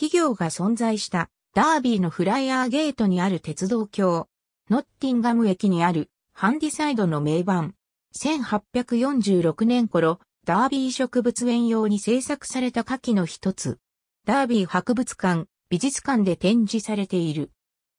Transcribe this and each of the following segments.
企業が存在したダービーのフライヤーゲートにある鉄道橋、ノッティンガム駅にあるハンディサイドの名盤、1846年頃、ダービー植物園用に制作された下記の一つ、ダービー博物館、美術館で展示されている。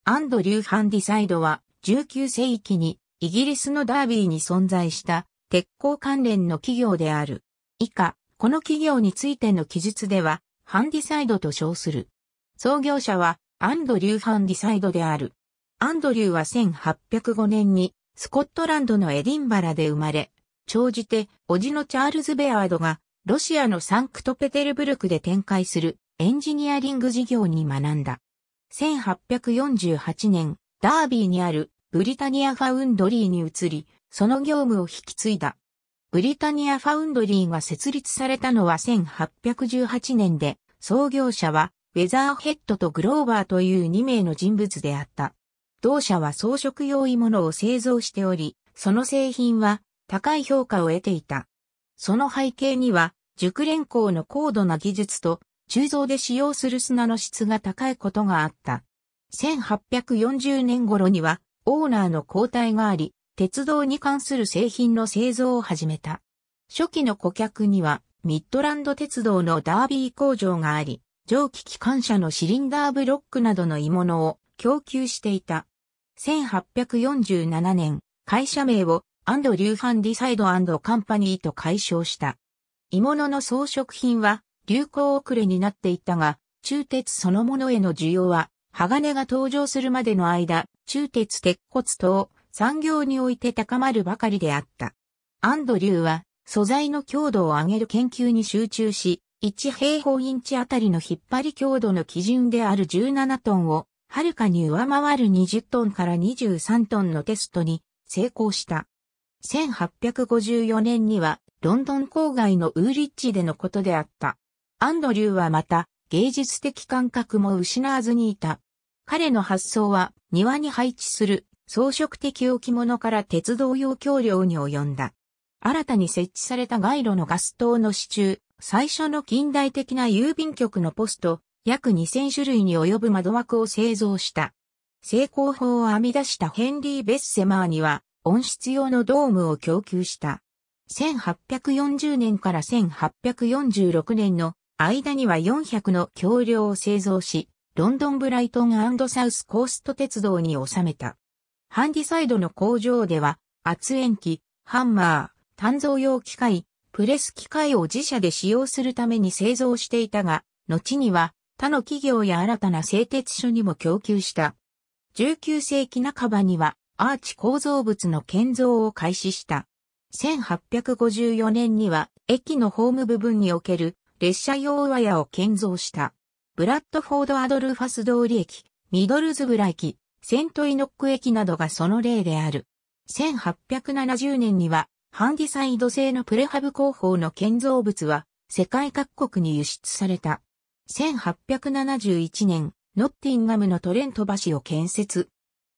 アンドリュー・ハンディサイドは19世紀にイギリスのダービーに存在した鉄鋼関連の企業である。以下、この企業についての記述では、ハンディサイドと称する。創業者はアンドリュー・ハンディサイドである。アンドリューは1805年にスコットランドのエディンバラで生まれ、長じて、おじのチャールズ・ベアードが、ロシアのサンクトペテルブルクで展開するエンジニアリング事業に学んだ。1848年、ダービーにあるブリタニア・ファウンドリーに移り、その業務を引き継いだ。ブリタニア・ファウンドリーが設立されたのは1818年で、創業者はウェザーヘッドとグローバーという2名の人物であった。同社は装飾用鋳物を製造しており、その製品は高い評価を得ていた。その背景には、熟練工の高度な技術と、鋳造で使用する砂の質が高いことがあった。1840年頃には、オーナーの交代があり、鉄道に関する製品の製造を始めた。初期の顧客には、ミッドランド鉄道のダービー工場があり、蒸気機関車のシリンダーブロックなどの鋳物を供給していた。1847年、会社名をアンドリューハンディサイドカンパニーと解消した。鋳物の装飾品は流行遅れになっていたが、中鉄そのものへの需要は、鋼が登場するまでの間、中鉄鉄骨等、産業において高まるばかりであった。アンドリューは素材の強度を上げる研究に集中し、1平方インチあたりの引っ張り強度の基準である17トンを、はるかに上回る20トンから23トンのテストに成功した。1854年には、ロンドン郊外のウーリッチでのことであった。アンドリューはまた、芸術的感覚も失わずにいた。彼の発想は、庭に配置する装飾的置物から鉄道用橋梁に及んだ。新たに設置された街路のガス灯の支柱、最初の近代的な郵便局のポスト、約2000種類に及ぶ窓枠を製造した。成功法を編み出したヘンリー・ベッセマーには、温室用のドームを供給した。1840年から1846年の間には400の橋梁を製造し、ロンドンブライトンサウスコースト鉄道に収めた。ハンディサイドの工場では、圧延機、ハンマー、単造用機械、プレス機械を自社で使用するために製造していたが、後には他の企業や新たな製鉄所にも供給した。19世紀半ばにはアーチ構造物の建造を開始した。1854年には駅のホーム部分における列車用ワヤを建造した。ブラッドフォードアドルファス通り駅、ミドルズブラ駅、セントイノック駅などがその例である。1870年には、ハンディサイド製のプレハブ工法の建造物は、世界各国に輸出された。1871年、ノッティンガムのトレント橋を建設。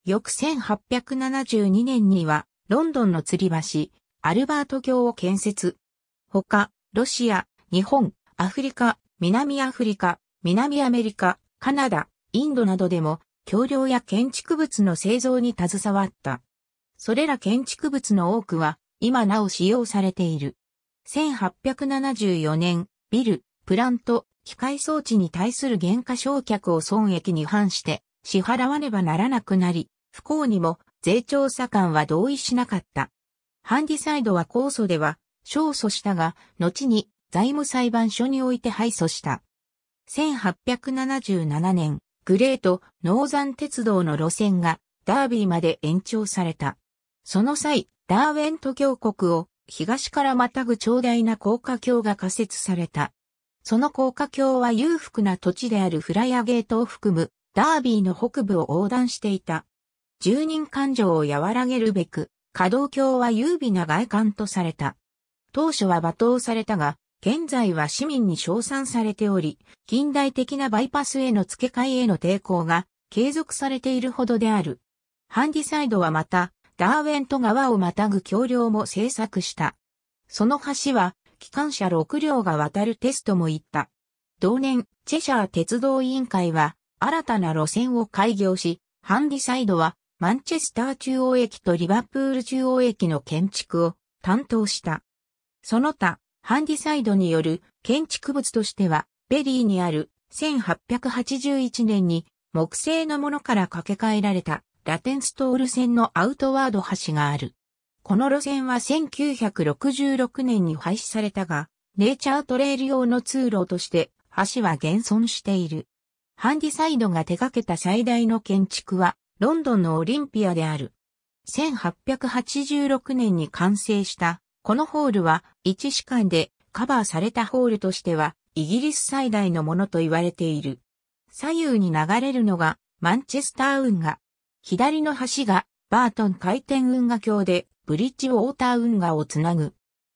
翌1872年には、ロンドンの吊り橋、アルバート橋を建設。他、ロシア、日本、アフリカ、南アフリカ、南アメリカ、カナダ、インドなどでも橋梁や建築物の製造に携わった。それら建築物の多くは今なお使用されている。1874年、ビル、プラント、機械装置に対する減価償却を損益に反して支払わねばならなくなり、不幸にも税調査官は同意しなかった。ハンディサイドは控訴では勝訴したが、後に財務裁判所において敗訴した。1877年、グレート・ノーザン鉄道の路線がダービーまで延長された。その際、ダーウェント峡谷を東からまたぐ長大な高架橋が仮設された。その高架橋は裕福な土地であるフライアゲートを含むダービーの北部を横断していた。住人感情を和らげるべく、稼働橋は優美な外観とされた。当初は罵倒されたが、現在は市民に称賛されており、近代的なバイパスへの付け替えへの抵抗が継続されているほどである。ハンディサイドはまた、ダーウェント川をまたぐ橋梁も制作した。その橋は、機関車6両が渡るテストも行った。同年、チェシャー鉄道委員会は、新たな路線を開業し、ハンディサイドは、マンチェスター中央駅とリバプール中央駅の建築を担当した。その他、ハンディサイドによる建築物としては、ベリーにある1881年に木製のものから掛け替えられたラテンストール線のアウトワード橋がある。この路線は1966年に廃止されたが、ネイチャートレール用の通路として橋は現存している。ハンディサイドが手掛けた最大の建築は、ロンドンのオリンピアである。1886年に完成したこのホールは1市間でカバーされたホールとしてはイギリス最大のものと言われている。左右に流れるのがマンチェスター運河。左の橋がバートン回転運河橋でブリッジウォーター運河をつなぐ。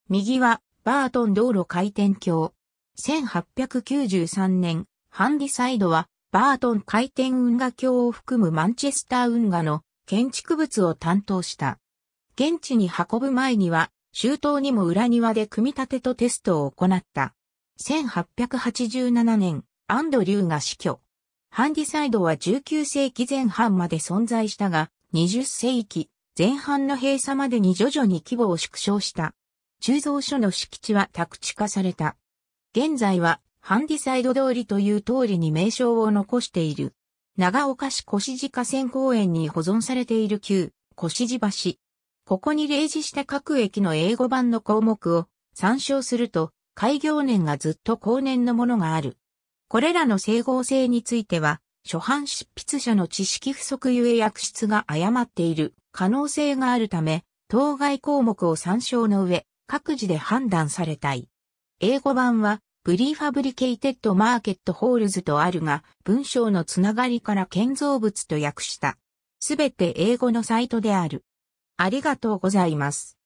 右はバートン道路回転橋。1893年、ハンディサイドはバートン回転運河橋を含むマンチェスター運河の建築物を担当した。現地に運ぶ前には周到にも裏庭で組み立てとテストを行った。1887年、アンドリューが死去。ハンディサイドは19世紀前半まで存在したが、20世紀前半の閉鎖までに徐々に規模を縮小した。鋳造所の敷地は宅地化された。現在はハンディサイド通りという通りに名称を残している。長岡市越路河川公園に保存されている旧越路橋。ここに例示した各駅の英語版の項目を参照すると、開業年がずっと後年のものがある。これらの整合性については、初版執筆者の知識不足ゆえ訳出が誤っている可能性があるため、当該項目を参照の上、各自で判断されたい。英語版は、プリファブリケイテッドマーケットホールズとあるが、文章のつながりから建造物と訳した。すべて英語のサイトである。ありがとうございます。